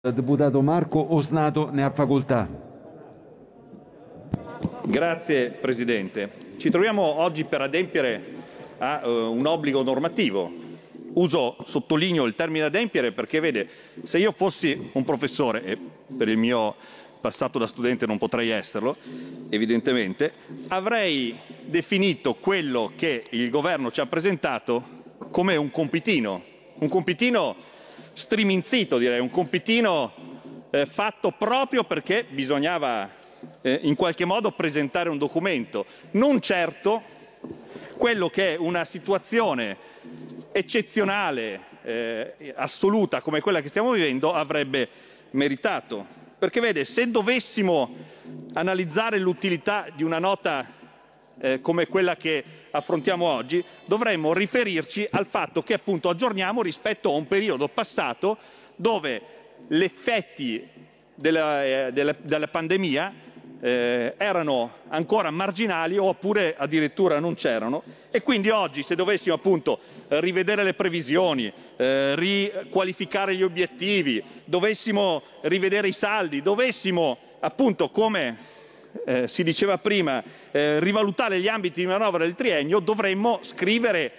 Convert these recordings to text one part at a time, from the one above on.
Deputato Marco Osnato ne ha facoltà. Grazie Presidente. Ci troviamo oggi per adempiere a uh, un obbligo normativo. Uso, sottolineo il termine adempiere perché vede, se io fossi un professore, e per il mio passato da studente non potrei esserlo, evidentemente, avrei definito quello che il governo ci ha presentato come un compitino. Un compitino striminzito, direi, un compitino eh, fatto proprio perché bisognava eh, in qualche modo presentare un documento, non certo quello che una situazione eccezionale, eh, assoluta come quella che stiamo vivendo avrebbe meritato. Perché vede, se dovessimo analizzare l'utilità di una nota eh, come quella che affrontiamo oggi, dovremmo riferirci al fatto che appunto aggiorniamo rispetto a un periodo passato dove gli effetti della, eh, della, della pandemia eh, erano ancora marginali oppure addirittura non c'erano e quindi oggi se dovessimo appunto rivedere le previsioni, eh, riqualificare gli obiettivi, dovessimo rivedere i saldi, dovessimo appunto come eh, si diceva prima, eh, rivalutare gli ambiti di manovra del triennio, dovremmo scrivere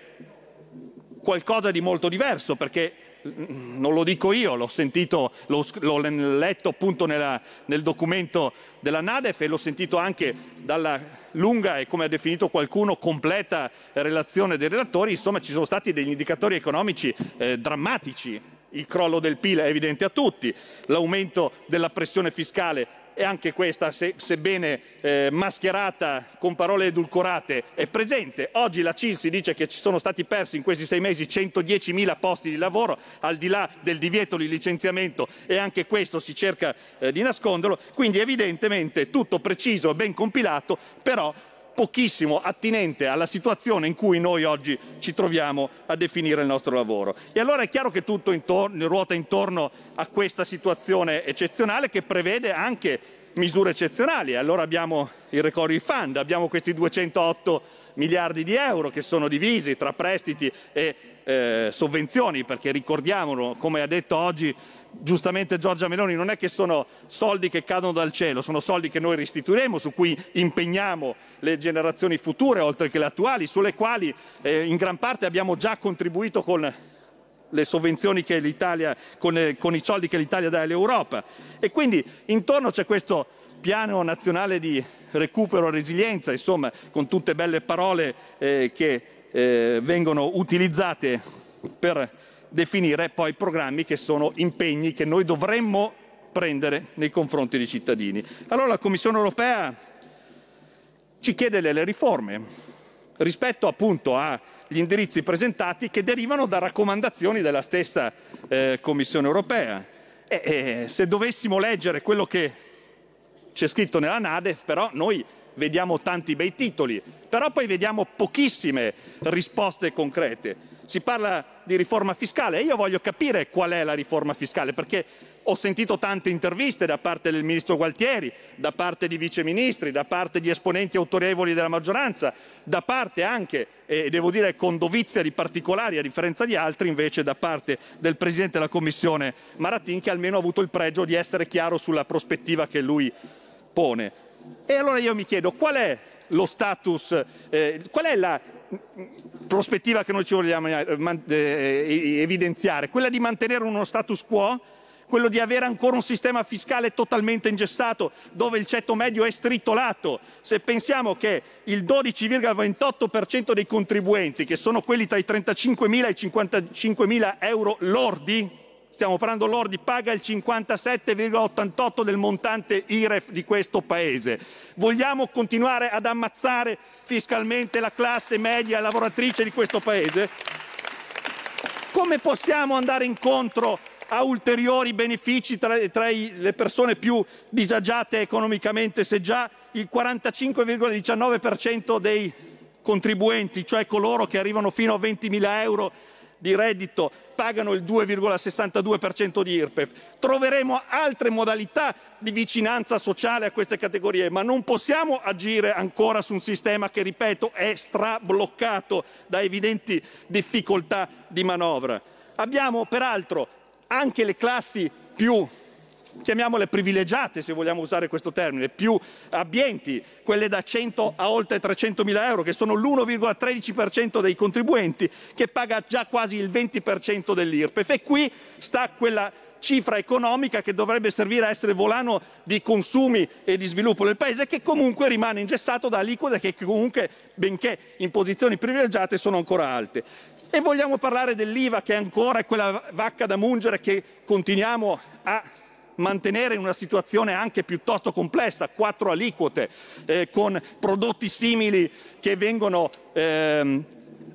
qualcosa di molto diverso, perché mm, non lo dico io, l'ho sentito, l'ho, l'ho letto appunto nella, nel documento della Nadef e l'ho sentito anche dalla lunga e come ha definito qualcuno completa relazione dei relatori, insomma ci sono stati degli indicatori economici eh, drammatici. Il crollo del PIL è evidente a tutti, l'aumento della pressione fiscale e anche questa, se, sebbene eh, mascherata con parole edulcorate, è presente. Oggi la CIL si dice che ci sono stati persi in questi sei mesi 110.000 posti di lavoro, al di là del divieto di licenziamento e anche questo si cerca eh, di nasconderlo. Quindi evidentemente tutto preciso, e ben compilato, però pochissimo attinente alla situazione in cui noi oggi ci troviamo a definire il nostro lavoro. E allora è chiaro che tutto intorno, ruota intorno a questa situazione eccezionale che prevede anche misure eccezionali. Allora abbiamo il recovery fund, abbiamo questi 208 miliardi di euro che sono divisi tra prestiti e eh, sovvenzioni, perché ricordiamolo, come ha detto oggi giustamente Giorgia Meloni, non è che sono soldi che cadono dal cielo, sono soldi che noi restituiremo, su cui impegniamo le generazioni future, oltre che le attuali, sulle quali eh, in gran parte abbiamo già contribuito con le sovvenzioni che l'Italia, con, eh, con i soldi che l'Italia dà all'Europa. E quindi intorno c'è questo piano nazionale di recupero e resilienza, insomma, con tutte belle parole eh, che eh, vengono utilizzate per definire poi programmi che sono impegni che noi dovremmo prendere nei confronti dei cittadini. Allora la Commissione europea ci chiede delle riforme rispetto appunto agli indirizzi presentati che derivano da raccomandazioni della stessa eh, Commissione europea. E, eh, se dovessimo leggere quello che c'è scritto nella Nadef, però noi vediamo tanti bei titoli, però poi vediamo pochissime risposte concrete si parla di riforma fiscale e io voglio capire qual è la riforma fiscale perché ho sentito tante interviste da parte del ministro Gualtieri, da parte di viceministri, da parte di esponenti autorevoli della maggioranza, da parte anche, e devo dire con dovizia di particolari a differenza di altri, invece da parte del Presidente della Commissione Maratin che almeno ha avuto il pregio di essere chiaro sulla prospettiva che lui pone. E allora io mi chiedo qual è lo status, eh, qual è la, prospettiva che noi ci vogliamo eh, eh, evidenziare, quella di mantenere uno status quo, quello di avere ancora un sistema fiscale totalmente ingessato, dove il ceto medio è stritolato. Se pensiamo che il 12,28% dei contribuenti, che sono quelli tra i 35.000 e i 55.000 euro lordi, stiamo parlando lordi, paga il 57,88 del montante IREF di questo Paese. Vogliamo continuare ad ammazzare fiscalmente la classe media lavoratrice di questo Paese? Come possiamo andare incontro a ulteriori benefici tra, tra i, le persone più disagiate economicamente se già il 45,19% dei contribuenti, cioè coloro che arrivano fino a 20.000 euro di reddito pagano il 2,62% di IRPEF. Troveremo altre modalità di vicinanza sociale a queste categorie, ma non possiamo agire ancora su un sistema che, ripeto, è strabloccato da evidenti difficoltà di manovra. Abbiamo peraltro anche le classi più chiamiamole privilegiate se vogliamo usare questo termine, più abbienti, quelle da 100 a oltre 300 mila euro, che sono l'1,13% dei contribuenti, che paga già quasi il 20% dell'IRPEF. E qui sta quella cifra economica che dovrebbe servire a essere volano di consumi e di sviluppo del paese che comunque rimane ingessato da aliquote che comunque, benché in posizioni privilegiate, sono ancora alte. E vogliamo parlare dell'IVA che ancora è quella vacca da mungere che continuiamo a mantenere in una situazione anche piuttosto complessa, quattro aliquote eh, con prodotti simili che vengono ehm,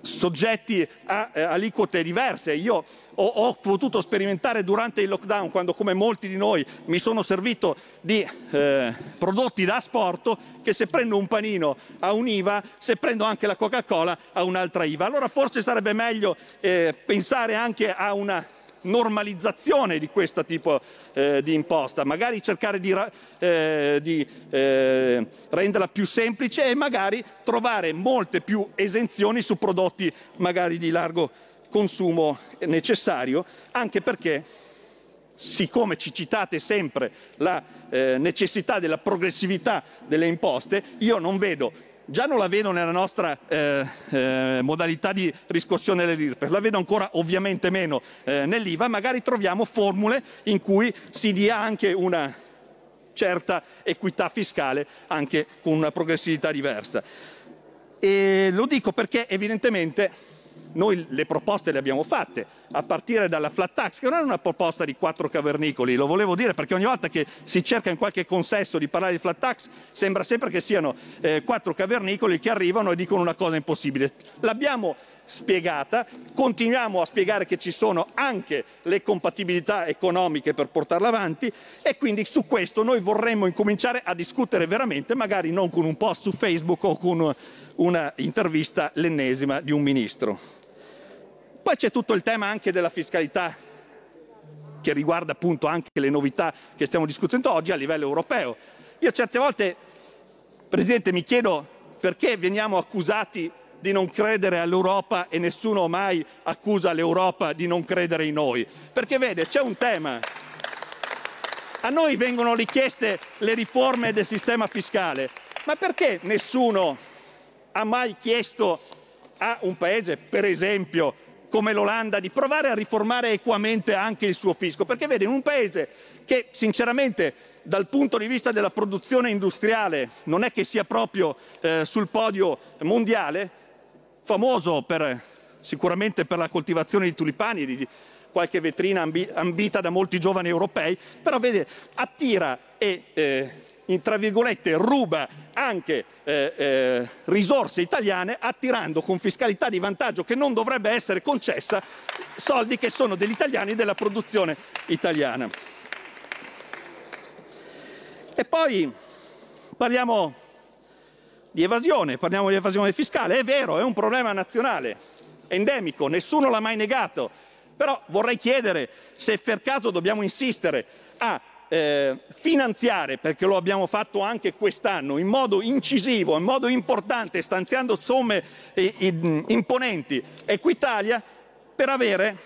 soggetti a eh, aliquote diverse. Io ho, ho, potuto sperimentare durante il lockdown, quando come molti di noi mi sono servito di eh, prodotti da asporto, che se prendo un panino ha un'IVA, se prendo anche la Coca-Cola ha un'altra IVA. Allora forse sarebbe meglio eh, pensare anche a una normalizzazione di questo tipo eh, di imposta, magari cercare di, eh, di eh, renderla più semplice e magari trovare molte più esenzioni su prodotti magari di largo consumo necessario, anche perché siccome ci citate sempre la eh, necessità della progressività delle imposte, io non vedo già non la vedo nella nostra eh, eh, modalità di riscossione dell'IRPES, la vedo ancora ovviamente meno eh, nell'IVA, magari troviamo formule in cui si dia anche una certa equità fiscale, anche con una progressività diversa. E lo dico perché evidentemente noi le proposte le abbiamo fatte, a partire dalla flat tax, che non è una proposta di quattro cavernicoli, lo volevo dire perché ogni volta che si cerca in qualche consesso di parlare di flat tax sembra sempre che siano eh, quattro cavernicoli che arrivano e dicono una cosa impossibile. L'abbiamo spiegata, continuiamo a spiegare che ci sono anche le compatibilità economiche per portarla avanti e quindi su questo noi vorremmo incominciare a discutere veramente, magari non con un post su Facebook o con una intervista l'ennesima di un ministro. Poi c'è tutto il tema anche della fiscalità che riguarda appunto anche le novità che stiamo discutendo oggi a livello europeo. Io certe volte, Presidente, mi chiedo perché veniamo accusati di non credere all'Europa e nessuno mai accusa l'Europa di non credere in noi. Perché vede, c'è un tema. A noi vengono richieste le riforme del sistema fiscale, ma perché nessuno ha mai chiesto a un paese, per esempio, come l'Olanda di provare a riformare equamente anche il suo fisco, perché vede in un paese che sinceramente dal punto di vista della produzione industriale non è che sia proprio eh, sul podio mondiale, famoso per, sicuramente per la coltivazione di tulipani, di qualche vetrina ambi ambita da molti giovani europei, però vede, attira e eh, in, tra virgolette, ruba anche eh, eh, risorse italiane attirando con fiscalità di vantaggio che non dovrebbe essere concessa soldi che sono degli italiani e della produzione italiana. E poi parliamo di evasione, parliamo di evasione fiscale, è vero, è un problema nazionale, è endemico, nessuno l'ha mai negato, però vorrei chiedere se per caso dobbiamo insistere a eh, finanziare, perché lo abbiamo fatto anche quest'anno, in modo incisivo, in modo importante, stanziando somme eh, eh, imponenti, Equitalia, per avere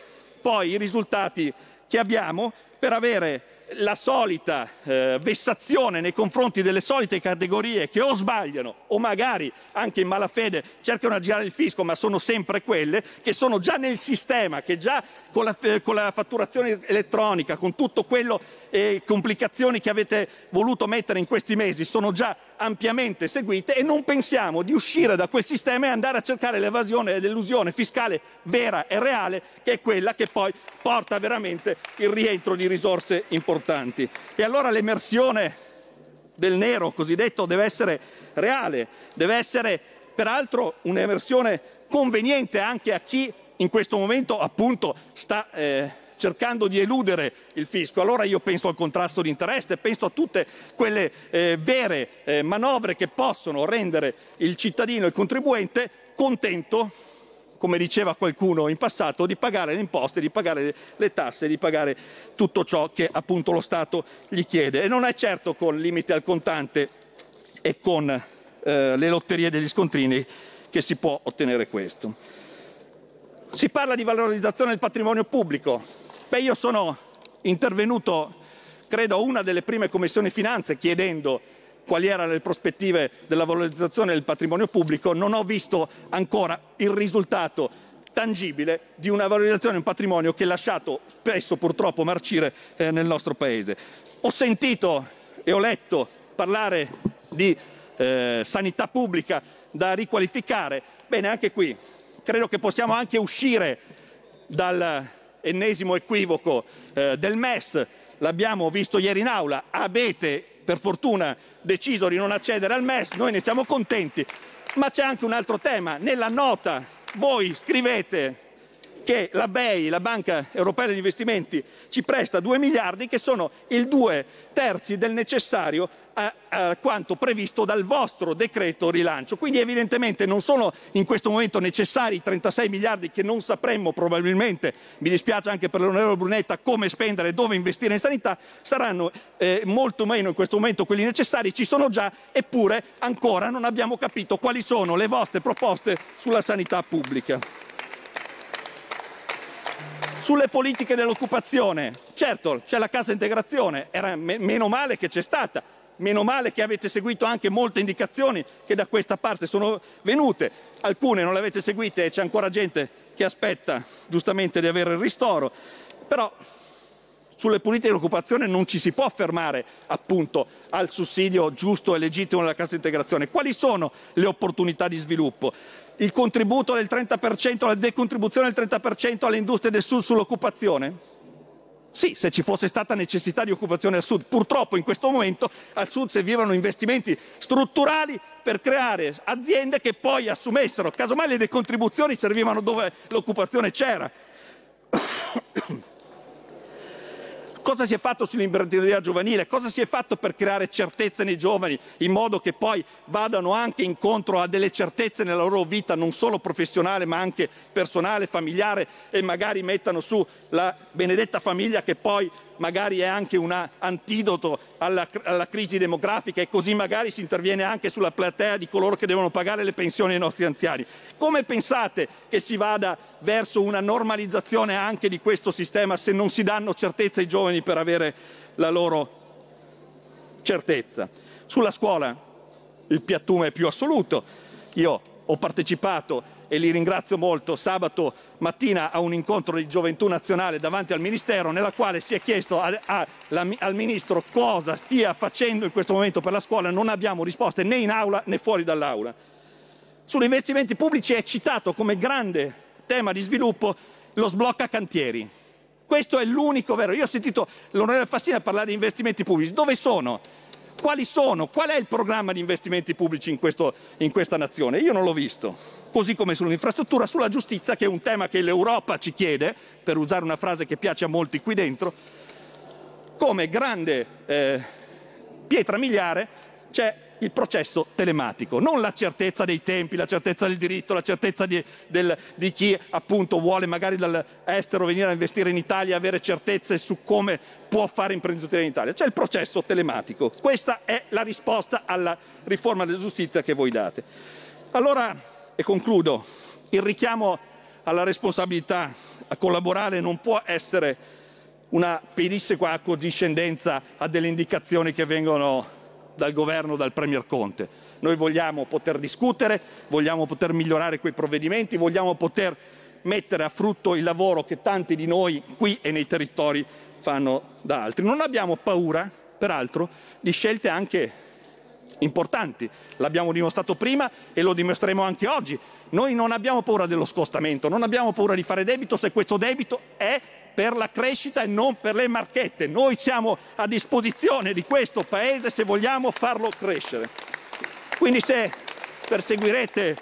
poi i risultati che abbiamo, per avere la solita eh, vessazione nei confronti delle solite categorie che o sbagliano o magari anche in malafede cercano di girare il fisco, ma sono sempre quelle che sono già nel sistema, che già con la, con la fatturazione elettronica, con tutto quello e eh, complicazioni che avete voluto mettere in questi mesi, sono già ampiamente seguite e non pensiamo di uscire da quel sistema e andare a cercare l'evasione e l'illusione fiscale vera e reale, che è quella che poi porta veramente il rientro di risorse importanti importanti. E allora l'emersione del nero cosiddetto deve essere reale, deve essere peraltro un'emersione conveniente anche a chi in questo momento appunto sta eh, cercando di eludere il fisco. Allora io penso al contrasto di interesse, penso a tutte quelle eh, vere eh, manovre che possono rendere il cittadino, il contribuente contento come diceva qualcuno in passato, di pagare le imposte, di pagare le tasse, di pagare tutto ciò che appunto lo Stato gli chiede. E non è certo con limite al contante e con eh, le lotterie degli scontrini che si può ottenere questo. Si parla di valorizzazione del patrimonio pubblico. Beh, io sono intervenuto, credo, a una delle prime commissioni finanze chiedendo quali erano le prospettive della valorizzazione del patrimonio pubblico, non ho visto ancora il risultato tangibile di una valorizzazione di un patrimonio che è lasciato spesso purtroppo marcire eh, nel nostro Paese. Ho sentito e ho letto parlare di eh, sanità pubblica da riqualificare. Bene, anche qui credo che possiamo anche uscire dall'ennesimo equivoco eh, del MES. L'abbiamo visto ieri in aula. Avete per fortuna deciso di non accedere al MES, noi ne siamo contenti, ma c'è anche un altro tema. Nella nota voi scrivete che la BEI, la Banca Europea degli Investimenti, ci presta 2 miliardi che sono il 2 terzi del necessario a, eh, a eh, quanto previsto dal vostro decreto rilancio. Quindi evidentemente non sono in questo momento necessari i 36 miliardi che non sapremmo probabilmente, mi dispiace anche per l'onorevole Brunetta, come spendere e dove investire in sanità, saranno eh, molto meno in questo momento quelli necessari, ci sono già, eppure ancora non abbiamo capito quali sono le vostre proposte sulla sanità pubblica. Sulle politiche dell'occupazione, certo c'è la cassa integrazione, era me- meno male che c'è stata, Meno male che avete seguito anche molte indicazioni che da questa parte sono venute. Alcune non le avete seguite e c'è ancora gente che aspetta giustamente di avere il ristoro. Però sulle politiche di occupazione non ci si può fermare appunto al sussidio giusto e legittimo della cassa integrazione. Quali sono le opportunità di sviluppo? Il contributo del 30%, la decontribuzione del 30% alle industrie del Sud sull'occupazione? Sì, se ci fosse stata necessità di occupazione al sud, purtroppo in questo momento al sud servivano investimenti strutturali per creare aziende che poi assumessero, casomai le decontribuzioni servivano dove l'occupazione c'era cosa si è fatto sull'imprenditoria giovanile, cosa si è fatto per creare certezze nei giovani in modo che poi vadano anche incontro a delle certezze nella loro vita, non solo professionale ma anche personale, familiare e magari mettano su la benedetta famiglia che poi magari è anche un antidoto alla, alla, crisi demografica e così magari si interviene anche sulla platea di coloro che devono pagare le pensioni ai nostri anziani. Come pensate che si vada verso una normalizzazione anche di questo sistema se non si danno certezza ai giovani per avere la loro certezza? Sulla scuola il piattume è più assoluto. Io ho partecipato e li ringrazio molto, sabato mattina a un incontro di gioventù nazionale davanti al Ministero nella quale si è chiesto a, a, la, al Ministro cosa stia facendo in questo momento per la scuola, non abbiamo risposte né in aula né fuori dall'aula. Sugli investimenti pubblici è citato come grande tema di sviluppo lo sblocca cantieri. Questo è l'unico vero. Io ho sentito l'onorevole Fassina parlare di investimenti pubblici. Dove sono? quali sono, qual è il programma di investimenti pubblici in, questo, in questa nazione? Io non l'ho visto, così come sull'infrastruttura, sulla giustizia, che è un tema che l'Europa ci chiede, per usare una frase che piace a molti qui dentro, come grande eh, pietra miliare c'è il processo telematico, non la certezza dei tempi, la certezza del diritto, la certezza di, del, di chi appunto vuole magari dall'estero venire a investire in Italia, avere certezze su come può fare imprenditoria in Italia, c'è il processo telematico. Questa è la risposta alla riforma della giustizia che voi date. Allora, e concludo, il richiamo alla responsabilità a collaborare non può essere una pedissequa accondiscendenza a delle indicazioni che vengono dal governo, dal Premier Conte. Noi vogliamo poter discutere, vogliamo poter migliorare quei provvedimenti, vogliamo poter mettere a frutto il lavoro che tanti di noi qui e nei territori fanno da altri. Non abbiamo paura, peraltro, di scelte anche importanti. L'abbiamo dimostrato prima e lo dimostreremo anche oggi. Noi non abbiamo paura dello scostamento, non abbiamo paura di fare debito se questo debito è per la crescita e non per le marchette. Noi siamo a disposizione di questo Paese se vogliamo farlo crescere. Quindi se perseguirete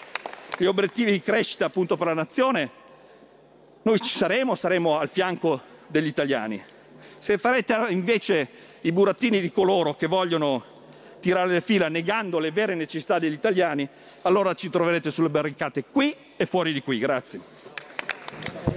gli obiettivi di crescita appunto per la nazione, noi ci saremo, saremo al fianco degli italiani. Se farete invece i burattini di coloro che vogliono tirare le fila negando le vere necessità degli italiani, allora ci troverete sulle barricate qui e fuori di qui. Grazie.